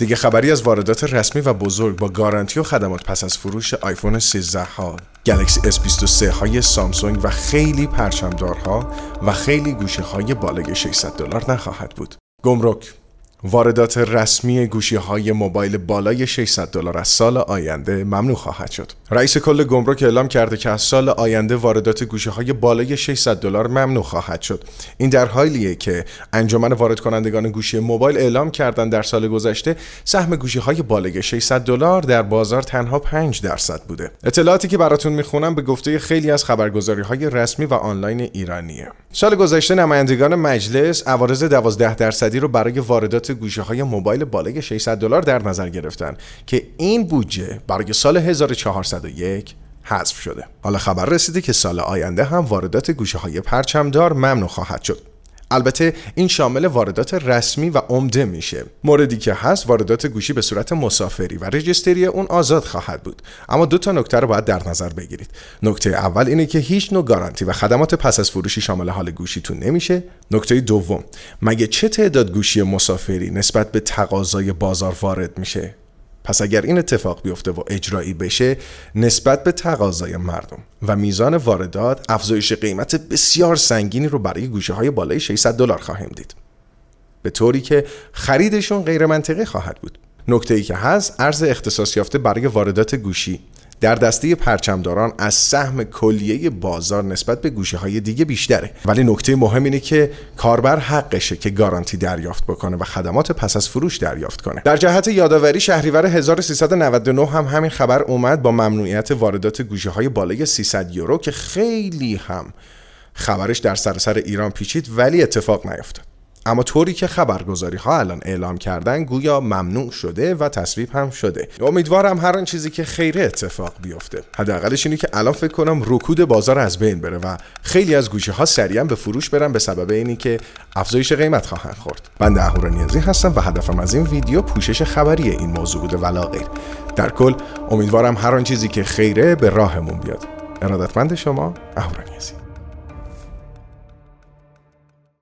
دیگه خبری از واردات رسمی و بزرگ با گارانتی و خدمات پس از فروش آیفون 13 ها گلکسی S23 های سامسونگ و خیلی پرچمدارها و خیلی گوشه های بالای 600 دلار نخواهد بود گمرک واردات رسمی گوشی های موبایل بالای 600 دلار از سال آینده ممنوع خواهد شد. رئیس کل گمرک اعلام کرده که از سال آینده واردات گوشی های بالای 600 دلار ممنوع خواهد شد. این در حالیه که انجمن وارد کنندگان گوشی موبایل اعلام کردن در سال گذشته سهم گوشی های بالای 600 دلار در بازار تنها 5 درصد بوده. اطلاعاتی که براتون میخونم به گفته خیلی از خبرگزاری های رسمی و آنلاین ایرانیه. سال گذشته نمایندگان مجلس عوارض 12 درصدی رو برای واردات گوشه های موبایل بالای 600 دلار در نظر گرفتن که این بودجه برای سال 1401 حذف شده. حالا خبر رسیده که سال آینده هم واردات گوشه های پرچمدار ممنوع خواهد شد. البته این شامل واردات رسمی و عمده میشه موردی که هست واردات گوشی به صورت مسافری و رجیستری اون آزاد خواهد بود اما دو تا نکته رو باید در نظر بگیرید نکته اول اینه که هیچ نوع گارانتی و خدمات پس از فروشی شامل حال گوشی تو نمیشه نکته دوم مگه چه تعداد گوشی مسافری نسبت به تقاضای بازار وارد میشه پس اگر این اتفاق بیفته و اجرایی بشه نسبت به تقاضای مردم و میزان واردات افزایش قیمت بسیار سنگینی رو برای گوشه های بالای 600 دلار خواهیم دید به طوری که خریدشون غیر خواهد بود نکته ای که هست ارز اختصاص یافته برای واردات گوشی در دسته پرچمداران از سهم کلیه بازار نسبت به گوشه های دیگه بیشتره ولی نکته مهم اینه که کاربر حقشه که گارانتی دریافت بکنه و خدمات پس از فروش دریافت کنه در جهت یادآوری شهریور 1399 هم همین خبر اومد با ممنوعیت واردات گوشه های بالای 300 یورو که خیلی هم خبرش در سراسر ایران پیچید ولی اتفاق نیفتاد اما طوری که خبرگزاری ها الان اعلام کردن گویا ممنوع شده و تصویب هم شده امیدوارم هر آن چیزی که خیره اتفاق بیفته حداقلش اینه که الان فکر کنم رکود بازار از بین بره و خیلی از گوشه ها سریعا به فروش برن به سبب اینی که افزایش قیمت خواهند خورد من اهورا نیازی هستم و هدفم از این ویدیو پوشش خبری این موضوع بوده ولا غیر در کل امیدوارم هر آن چیزی که خیره به راهمون بیاد ارادتمند شما اهورا